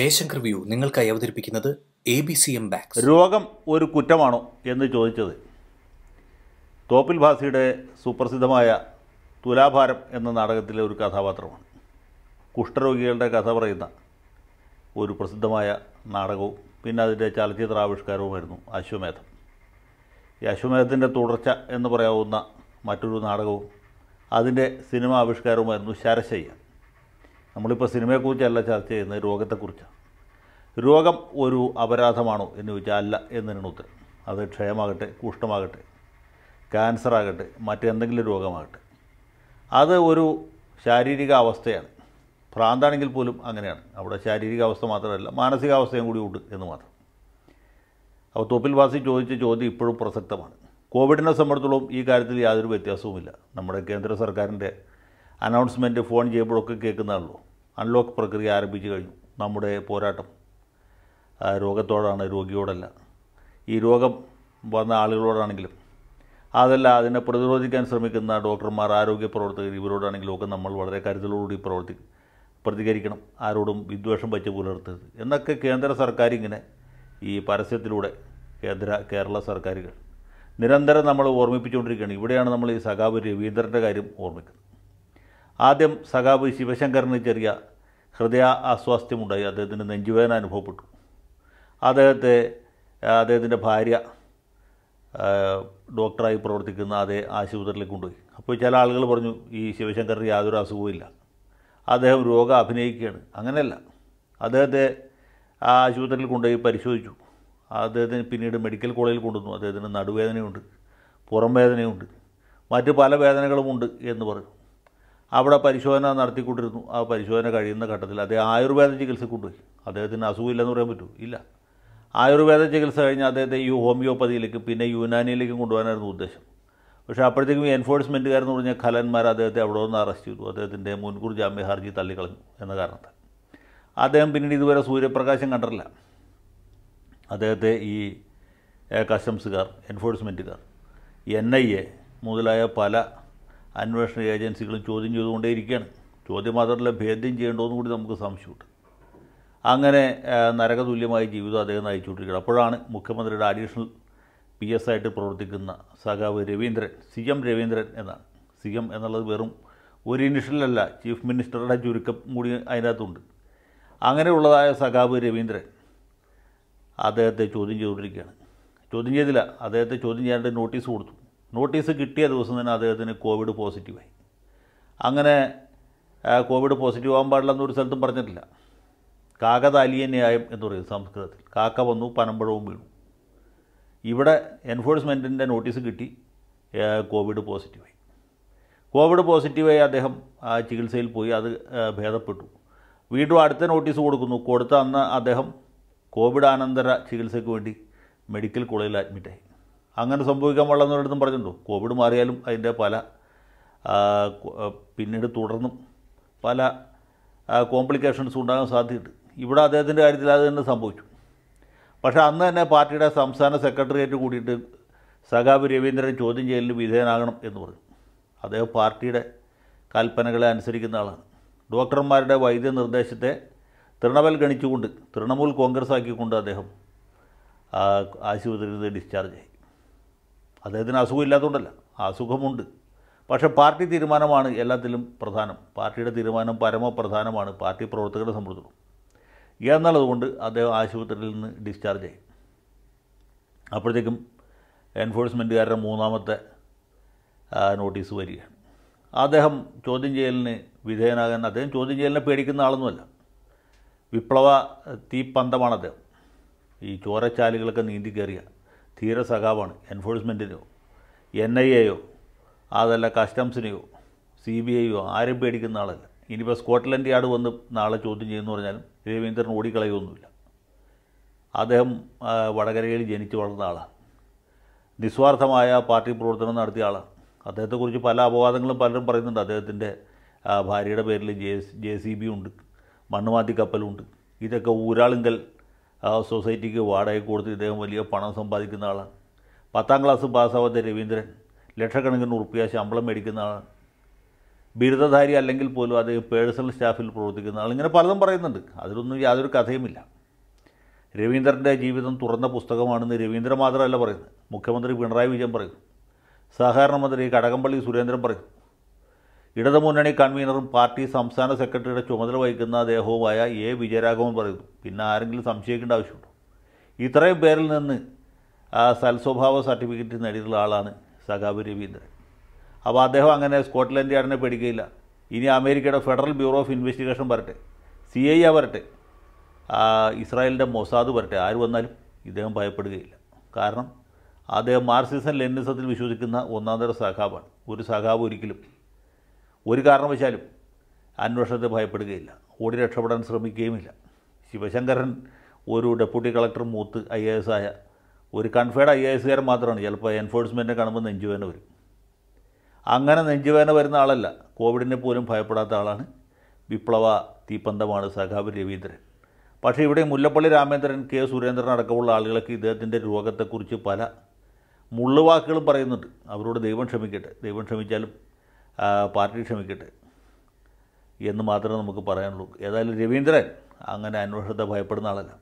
Jaishankar view നിങ്ങൾക്കായി അവതരിപ്പിക്കുന്നത് A B C M ബാക്സ് രോഗം ഒരു കുറ്റമാണോ എന്ന് ചോദിച്ചത് തോപ്പിൽ ഭാസിയുടെ സുപ്രസിദ്ധമായ തുലാഭാരം എന്ന നാടകത്തിലെ ഒരു കഥാപാത്രമാണ് കുഷ്ഠരോഗികളുടെ കഥ പറയുന്ന ഒരു പ്രസിദ്ധമായ നാടകവും പിന്നെ അതിൻ്റെ ചലച്ചിത്രാവിഷ്കാരവുമായിരുന്നു അശ്വമേധം ഈ അശ്വമേധത്തിൻ്റെ തുടർച്ച എന്ന് പറയാവുന്ന മറ്റൊരു നാടകവും അതിൻ്റെ സിനിമ ആവിഷ്കാരവുമായിരുന്നു ശരശയ്യ നമ്മളിപ്പോൾ സിനിമയെക്കുറിച്ചല്ല ചർച്ച ചെയ്യുന്നത് രോഗത്തെക്കുറിച്ചാണ് രോഗം ഒരു അപരാധമാണോ എന്ന് ചോദിച്ചാൽ അല്ല എന്നതിനാണ് ഉത്തരം അത് ക്ഷയമാകട്ടെ കുഷ്ഠമാകട്ടെ ക്യാൻസർ ആകട്ടെ മറ്റെന്തെങ്കിലും രോഗമാകട്ടെ അത് ഒരു ശാരീരിക അവസ്ഥയാണ് ഭ്രാന്താണെങ്കിൽ പോലും അങ്ങനെയാണ് അവിടെ ശാരീരിക അവസ്ഥ മാത്രമല്ല മാനസികാവസ്ഥയും കൂടി ഉണ്ട് എന്ന് മാത്രം അപ്പോൾ തോപ്പിൽ വാസി ചോദിച്ച ചോദ്യം ഇപ്പോഴും പ്രസക്തമാണ് കോവിഡിനെ സംബന്ധിച്ചിടത്തോളം ഈ കാര്യത്തിൽ യാതൊരു വ്യത്യാസവുമില്ല നമ്മുടെ കേന്ദ്ര സർക്കാരിൻ്റെ അനൗൺസ്മെൻറ്റ് ഫോൺ ചെയ്യുമ്പോഴൊക്കെ കേൾക്കുന്നതാണല്ലോ അൺലോക്ക് പ്രക്രിയ ആരംഭിച്ചു കഴിഞ്ഞു നമ്മുടെ പോരാട്ടം രോഗത്തോടാണ് രോഗിയോടല്ല ഈ രോഗം വന്ന ആളുകളോടാണെങ്കിലും അതല്ല അതിനെ പ്രതിരോധിക്കാൻ ശ്രമിക്കുന്ന ഡോക്ടർമാർ ആരോഗ്യ പ്രവർത്തകർ ഇവരോടാണെങ്കിലും ഒക്കെ നമ്മൾ വളരെ കരുതലോടുകൂടി പ്രവർത്തി പ്രതികരിക്കണം ആരോടും വിദ്വേഷം വച്ച് പുലർത്തരുത് എന്നൊക്കെ കേന്ദ്ര സർക്കാർ ഇങ്ങനെ ഈ പരസ്യത്തിലൂടെ കേന്ദ്ര കേരള സർക്കാരുകൾ നിരന്തരം നമ്മൾ ഓർമ്മിപ്പിച്ചുകൊണ്ടിരിക്കുകയാണ് ഇവിടെയാണ് നമ്മൾ ഈ സഖാവ് രവീന്ദ്രൻ്റെ കാര്യം ഓർമ്മിക്കുന്നത് ആദ്യം സഖാബ് ശിവശങ്കറിന് ചെറിയ ഹൃദയ അസ്വാസ്ഥ്യമുണ്ടായി അദ്ദേഹത്തിന് നെഞ്ചുവേദന അനുഭവപ്പെട്ടു അദ്ദേഹത്തെ അദ്ദേഹത്തിൻ്റെ ഭാര്യ ഡോക്ടറായി പ്രവർത്തിക്കുന്ന അതേ ആശുപത്രിയിലേക്ക് കൊണ്ടുപോയി അപ്പോൾ ചില ആളുകൾ പറഞ്ഞു ഈ ശിവശങ്കറിന് യാതൊരു അസുഖവുമില്ല അദ്ദേഹം രോഗം അഭിനയിക്കുകയാണ് അങ്ങനെയല്ല അദ്ദേഹത്തെ ആ ആശുപത്രിയിൽ കൊണ്ടുപോയി പരിശോധിച്ചു അദ്ദേഹത്തിന് പിന്നീട് മെഡിക്കൽ കോളേജിൽ കൊണ്ടുവന്നു അദ്ദേഹത്തിന് നടുവേദനയുണ്ട് പുറം വേദനയുണ്ട് മറ്റ് പല വേദനകളുമുണ്ട് എന്ന് പറഞ്ഞു അവിടെ പരിശോധന നടത്തിക്കൊണ്ടിരുന്നു ആ പരിശോധന കഴിയുന്ന ഘട്ടത്തിൽ അദ്ദേഹം ആയുർവേദ ചികിത്സ കൊണ്ടുപോയി അദ്ദേഹത്തിന് അസുഖമില്ലെന്ന് പറയാൻ പറ്റൂ ഇല്ല ആയുർവേദ ചികിത്സ കഴിഞ്ഞ് അദ്ദേഹത്തെ ഈ ഹോമിയോപ്പതിയിലേക്ക് പിന്നെ യുനാനിയിലേക്കും കൊണ്ടുപോകാനായിരുന്നു ഉദ്ദേശം പക്ഷേ അപ്പോഴത്തേക്കും എൻഫോഴ്സ്മെൻറ്റുകാരെന്ന് പറഞ്ഞ ഖലന്മാർ അദ്ദേഹത്തെ അവിടെ നിന്ന് അറസ്റ്റ് ചെയ്തു അദ്ദേഹത്തിൻ്റെ മുൻകൂർ ജാമ്യ ഹർജി തള്ളിക്കളഞ്ഞു എന്ന കാരണത്താൽ അദ്ദേഹം പിന്നീട് ഇതുവരെ സൂര്യപ്രകാശം കണ്ടിട്ടില്ല അദ്ദേഹത്തെ ഈ കസ്റ്റംസുകാർ എൻഫോഴ്സ്മെൻറ്റുകാർ എൻ ഐ എ മുതലായ പല അന്വേഷണ ഏജൻസികളും ചോദ്യം ചെയ്തുകൊണ്ടേയിരിക്കുകയാണ് ചോദ്യം മാത്രമല്ല ഭേദ്യം ചെയ്യേണ്ടതെന്ന് കൂടി നമുക്ക് സംശയമുണ്ട് അങ്ങനെ നരകതുല്യമായ ജീവിതം അദ്ദേഹം നയിച്ചുകൊണ്ടിരിക്കുകയാണ് അപ്പോഴാണ് മുഖ്യമന്ത്രിയുടെ അഡീഷണൽ പി എസ് ആയിട്ട് പ്രവർത്തിക്കുന്ന സഖാവ് രവീന്ദ്രൻ സി എം രവീന്ദ്രൻ എന്നാണ് സി എം എന്നുള്ളത് വെറും ഒരു ഇനിഷ്യലല്ല ചീഫ് മിനിസ്റ്ററുടെ ചുരുക്കം കൂടി അതിനകത്തുണ്ട് അങ്ങനെയുള്ളതായ സഖാവ് രവീന്ദ്രൻ അദ്ദേഹത്തെ ചോദ്യം ചെയ്തുകൊണ്ടിരിക്കുകയാണ് ചോദ്യം ചെയ്തില്ല അദ്ദേഹത്തെ ചോദ്യം ചെയ്യാനായിട്ട് നോട്ടീസ് കൊടുത്തു നോട്ടീസ് കിട്ടിയ ദിവസം തന്നെ അദ്ദേഹത്തിന് കോവിഡ് പോസിറ്റീവായി അങ്ങനെ കോവിഡ് പോസിറ്റീവ് ആകാൻ പാടില്ലെന്ന് ഒരു സ്ഥലത്തും പറഞ്ഞിട്ടില്ല കാകതാലിയന്യായം എന്ന് പറയും സംസ്കൃതത്തിൽ കാക്ക വന്നു പനമ്പഴവും വീണു ഇവിടെ എൻഫോഴ്സ്മെൻറ്റിൻ്റെ നോട്ടീസ് കിട്ടി കോവിഡ് പോസിറ്റീവായി കോവിഡ് പോസിറ്റീവായി അദ്ദേഹം ചികിത്സയിൽ പോയി അത് ഭേദപ്പെട്ടു വീണ്ടും അടുത്ത നോട്ടീസ് കൊടുക്കുന്നു കൊടുത്ത അന്ന് അദ്ദേഹം കോവിഡ് ആനന്തര ചികിത്സയ്ക്ക് വേണ്ടി മെഡിക്കൽ കോളേജിൽ അഡ്മിറ്റായി അങ്ങനെ സംഭവിക്കാൻ പാടില്ലെന്നൊരിടത്തും പറഞ്ഞിട്ടുണ്ടോ കോവിഡ് മാറിയാലും അതിൻ്റെ പല പിന്നീട് തുടർന്നും പല കോംപ്ലിക്കേഷൻസ് ഉണ്ടാകാൻ സാധ്യതയുണ്ട് ഇവിടെ അദ്ദേഹത്തിൻ്റെ കാര്യത്തിൽ അത് തന്നെ സംഭവിച്ചു പക്ഷേ അന്ന് തന്നെ പാർട്ടിയുടെ സംസ്ഥാന സെക്രട്ടേറിയറ്റ് കൂടിയിട്ട് സഖാബ് രവീന്ദ്രൻ ചോദ്യം ചെയ്യലിന് വിധേയനാകണം എന്ന് പറഞ്ഞു അദ്ദേഹം പാർട്ടിയുടെ കൽപ്പനകളെ അനുസരിക്കുന്ന ആളാണ് ഡോക്ടർമാരുടെ വൈദ്യ നിർദ്ദേശത്തെ തൃണവൽ ഗണിച്ചുകൊണ്ട് തൃണമൂൽ കോൺഗ്രസ് ആക്കിക്കൊണ്ട് അദ്ദേഹം ആശുപത്രിയിൽ നിന്ന് ഡിസ്ചാർജ് ആയി അദ്ദേഹത്തിന് ഇല്ലാത്തതുകൊണ്ടല്ല അസുഖമുണ്ട് പക്ഷേ പാർട്ടി തീരുമാനമാണ് എല്ലാത്തിലും പ്രധാനം പാർട്ടിയുടെ തീരുമാനം പരമപ്രധാനമാണ് പാർട്ടി പ്രവർത്തകരെ സംബന്ധിച്ചിടത്തോളം എന്നുള്ളതുകൊണ്ട് അദ്ദേഹം ആശുപത്രിയിൽ നിന്ന് ഡിസ്ചാർജ് ആയി അപ്പോഴത്തേക്കും എൻഫോഴ്സ്മെൻറ്റുകാരുടെ മൂന്നാമത്തെ നോട്ടീസ് വരികയാണ് അദ്ദേഹം ചോദ്യം ചെയ്യലിന് വിധേയനാകാൻ അദ്ദേഹം ചോദ്യം ചെയ്യലിനെ പേടിക്കുന്ന ആളൊന്നുമല്ല വിപ്ലവ തീപ്പന്തമാണ് അദ്ദേഹം ഈ ചോരച്ചാലുകളൊക്കെ നീന്തി കയറിയ തീരെ സഖാവാണ് എൻഫോഴ്സ്മെൻറ്റിനെയോ എൻ ഐ എയോ അതല്ല കസ്റ്റംസിനെയോ സി ബി ഐയോ ആരും പേടിക്കുന്ന ആളല്ല ഇനിയിപ്പോൾ സ്കോട്ട്ലൻഡ് യാർഡ് വന്ന് നാളെ ചോദ്യം ചെയ്യുമെന്ന് പറഞ്ഞാലും രവീന്ദ്രൻ ഓടിക്കളയൊന്നുമില്ല അദ്ദേഹം വടകരയിൽ ജനിച്ചു വളർന്ന ആളാണ് നിസ്വാർത്ഥമായ പാർട്ടി പ്രവർത്തനം നടത്തിയ ആളാണ് അദ്ദേഹത്തെക്കുറിച്ച് പല അപവാദങ്ങളും പലരും പറയുന്നുണ്ട് അദ്ദേഹത്തിൻ്റെ ഭാര്യയുടെ പേരിൽ ജെ ജെ സി ബി ഉണ്ട് മണ്ണുമാതി കപ്പലുണ്ട് ഇതൊക്കെ ഊരാളുങ്കൽ ആ സൊസൈറ്റിക്ക് വാടക കൊടുത്ത് ഇദ്ദേഹം വലിയ പണം സമ്പാദിക്കുന്ന ആളാണ് പത്താം ക്ലാസ് പാസ്സാവാത്ത രവീന്ദ്രൻ ലക്ഷക്കണക്കിന് ഉറുപ്പിയ ശമ്പളം മേടിക്കുന്ന ആളാണ് ബിരുദധാരി അല്ലെങ്കിൽ പോലും അദ്ദേഹം പേഴ്സണൽ സ്റ്റാഫിൽ പ്രവർത്തിക്കുന്ന ആൾ ഇങ്ങനെ പലതും പറയുന്നുണ്ട് അതിലൊന്നും യാതൊരു കഥയുമില്ല രവീന്ദ്രൻ്റെ ജീവിതം തുറന്ന പുസ്തകമാണെന്ന് രവീന്ദ്രൻ മാത്രമല്ല പറയുന്നത് മുഖ്യമന്ത്രി പിണറായി വിജയൻ പറയും സഹകരണ മന്ത്രി കടകംപള്ളി സുരേന്ദ്രൻ പറയും ഇടതുമുന്നണി കൺവീനറും പാർട്ടി സംസ്ഥാന സെക്രട്ടറിയുടെ ചുമതല വഹിക്കുന്ന അദ്ദേഹവുമായ എ വിജയരാഘവൻ പറയുന്നു പിന്നെ ആരെങ്കിലും സംശയിക്കേണ്ട ആവശ്യമുണ്ടോ ഇത്രയും പേരിൽ നിന്ന് ആ സൽസ്വഭാവ സർട്ടിഫിക്കറ്റ് നേടിയിട്ടുള്ള ആളാണ് സഖാബ് രവീന്ദ്രൻ അപ്പോൾ അദ്ദേഹം അങ്ങനെ സ്കോട്ട്ലൻഡ് യാർഡിനെ പേടിക്കുകയില്ല ഇനി അമേരിക്കയുടെ ഫെഡറൽ ബ്യൂറോ ഓഫ് ഇൻവെസ്റ്റിഗേഷൻ വരട്ടെ സി ഐ ആ വരട്ടെ ഇസ്രായേലിൻ്റെ മൊസാദ് വരട്ടെ ആര് വന്നാലും ഇദ്ദേഹം ഭയപ്പെടുകയില്ല കാരണം അദ്ദേഹം മാർസിസൻ ലെന്നിസത്തിൽ വിശ്വസിക്കുന്ന ഒന്നാം തരം സഖാബാണ് ഒരു സഖാബ് ഒരിക്കലും ഒരു കാരണവശാലും അന്വേഷണത്തെ ഭയപ്പെടുകയില്ല ഓടി രക്ഷപ്പെടാൻ ശ്രമിക്കുകയുമില്ല ശിവശങ്കരൻ ഒരു ഡെപ്യൂട്ടി കളക്ടർ മൂത്ത് ഐ എ എസ് ആയ ഒരു കൺഫേർഡ് ഐ എ എസുകാരൻ മാത്രമാണ് ചിലപ്പോൾ എൻഫോഴ്സ്മെൻറ്റിനെ കാണുമ്പോൾ നെഞ്ചുവേന വരും അങ്ങനെ നെഞ്ചുവേന വരുന്ന ആളല്ല കോവിഡിനെ പോലും ഭയപ്പെടാത്ത ആളാണ് വിപ്ലവ തീപ്പന്തമാണ് സഖാബ് രവീന്ദ്രൻ പക്ഷേ ഇവിടെ മുല്ലപ്പള്ളി രാമേന്ദ്രൻ കെ സുരേന്ദ്രൻ അടക്കമുള്ള ആളുകളൊക്കെ ഇദ്ദേഹത്തിൻ്റെ രോഗത്തെക്കുറിച്ച് പല മുള്ളുവാക്കുകളും പറയുന്നുണ്ട് അവരോട് ദൈവം ക്ഷമിക്കട്ടെ ദൈവം ക്ഷമിച്ചാലും പാർട്ടി ക്ഷമിക്കട്ടെ എന്ന് മാത്രമേ നമുക്ക് പറയാനുള്ളൂ ഏതായാലും രവീന്ദ്രൻ അങ്ങനെ അന്വേഷണത്തെ ഭയപ്പെടുന്ന ആളല്ല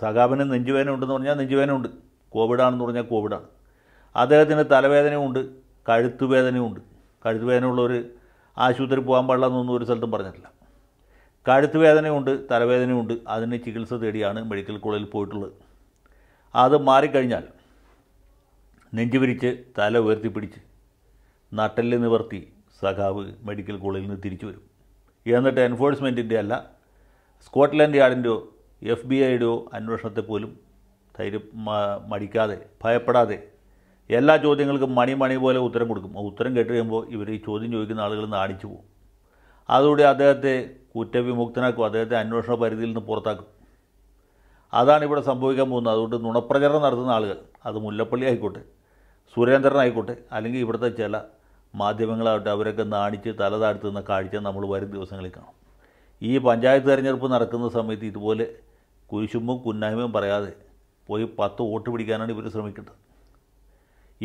സഖാബിന് നെഞ്ചുവേദന ഉണ്ടെന്ന് പറഞ്ഞാൽ നെഞ്ചുവേദന ഉണ്ട് കോവിഡാണെന്ന് പറഞ്ഞാൽ കോവിഡാണ് അദ്ദേഹത്തിന് തലവേദനയുണ്ട് കഴുത്തുവേദനയുണ്ട് കഴുത്തുവേദനയുള്ളവർ ആശുപത്രി പോകാൻ പാടില്ലെന്നൊന്നും ഒരു സ്ഥലത്തും പറഞ്ഞിട്ടില്ല കഴുത്ത് വേദനയുണ്ട് തലവേദനയുണ്ട് അതിന് ചികിത്സ തേടിയാണ് മെഡിക്കൽ കോളേജിൽ പോയിട്ടുള്ളത് അത് മാറിക്കഴിഞ്ഞാൽ നെഞ്ചുവിരിച്ച് തല ഉയർത്തിപ്പിടിച്ച് നട്ടല് നിവർത്തി സഖാവ് മെഡിക്കൽ കോളേജിൽ നിന്ന് തിരിച്ചു വരും എന്നിട്ട് എൻഫോഴ്സ്മെൻറ്റിൻ്റെ അല്ല സ്കോട്ട്ലൻഡ് യാർഡിൻ്റെയോ എഫ് ബി ഐയുടെയോ അന്വേഷണത്തെ പോലും ധൈര്യം മടിക്കാതെ ഭയപ്പെടാതെ എല്ലാ ചോദ്യങ്ങൾക്കും മണി മണി പോലെ ഉത്തരം കൊടുക്കും ഉത്തരം കേട്ട് കഴിയുമ്പോൾ ഇവർ ഈ ചോദ്യം ചോദിക്കുന്ന ആളുകൾ നാണിച്ചു പോകും അതോടെ അദ്ദേഹത്തെ കുറ്റവിമുക്തനാക്കും അദ്ദേഹത്തെ അന്വേഷണ പരിധിയിൽ നിന്ന് പുറത്താക്കും അതാണ് ഇവിടെ സംഭവിക്കാൻ പോകുന്നത് അതുകൊണ്ട് നുണപ്രചരണം നടത്തുന്ന ആളുകൾ അത് മുല്ലപ്പള്ളി ആയിക്കോട്ടെ സുരേന്ദ്രൻ ആയിക്കോട്ടെ അല്ലെങ്കിൽ ഇവിടുത്തെ ചില മാധ്യമങ്ങളാവട്ടെ അവരൊക്കെ നാണിച്ച് തല താഴ്ത്തുന്ന കാഴ്ച നമ്മൾ വരും ദിവസങ്ങളിൽ കാണും ഈ പഞ്ചായത്ത് തിരഞ്ഞെടുപ്പ് നടക്കുന്ന സമയത്ത് ഇതുപോലെ കുരിശുമ്പും കുന്നായ്മയും പറയാതെ പോയി പത്ത് വോട്ട് പിടിക്കാനാണ് ഇവർ ശ്രമിക്കുന്നത്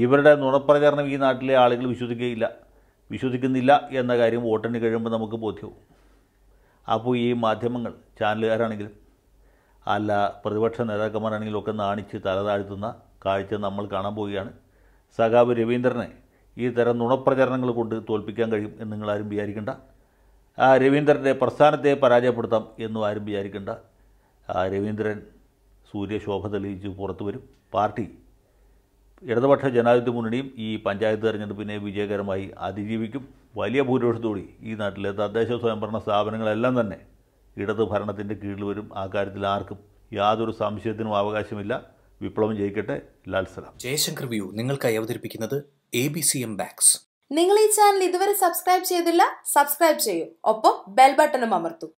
ഇവരുടെ നുണപ്രചരണം ഈ നാട്ടിലെ ആളുകൾ വിശ്വസിക്കുകയില്ല വിശ്വസിക്കുന്നില്ല എന്ന കാര്യം വോട്ടിന് കഴിയുമ്പോൾ നമുക്ക് ബോധ്യവും അപ്പോൾ ഈ മാധ്യമങ്ങൾ ചാനലുകാരാണെങ്കിലും അല്ല പ്രതിപക്ഷ നേതാക്കന്മാരാണെങ്കിലും ഒക്കെ നാണിച്ച് തല താഴ്ത്തുന്ന കാഴ്ച നമ്മൾ കാണാൻ പോവുകയാണ് സഖാവ് രവീന്ദ്രനെ ഈ തരം നുണപ്രചരണങ്ങൾ കൊണ്ട് തോൽപ്പിക്കാൻ കഴിയും എന്ന് നിങ്ങൾ ആരും വിചാരിക്കേണ്ട ആ രവീന്ദ്രൻ്റെ പ്രസ്ഥാനത്തെ പരാജയപ്പെടുത്താം എന്നും ആരും വിചാരിക്കേണ്ട ആ രവീന്ദ്രൻ സൂര്യശോഭ തെളിയിച്ച് പുറത്തു വരും പാർട്ടി ഇടതുപക്ഷ ജനാധിപത്യ മുന്നണിയും ഈ പഞ്ചായത്ത് തെരഞ്ഞെടുപ്പിനെ വിജയകരമായി അതിജീവിക്കും വലിയ ഭൂരിപക്ഷത്തോടി ഈ നാട്ടിലെ തദ്ദേശ സ്വയംഭരണ സ്ഥാപനങ്ങളെല്ലാം തന്നെ ഇടത് ഭരണത്തിൻ്റെ കീഴിൽ വരും ആ കാര്യത്തിൽ ആർക്കും യാതൊരു സംശയത്തിനും അവകാശമില്ല വിപ്ലവം ജയിക്കട്ടെ ലാൽസലാം ജയശങ്കർ വ്യൂ നിങ്ങൾക്കായി അവതരിപ്പിക്കുന്നത് എ ബി സി എം നിങ്ങൾ ഈ ചാനൽ ഇതുവരെ സബ്സ്ക്രൈബ് ചെയ്തില്ല സബ്സ്ക്രൈബ് ചെയ്യൂ ഒപ്പം ബെൽ ബട്ടണും അമർത്തൂ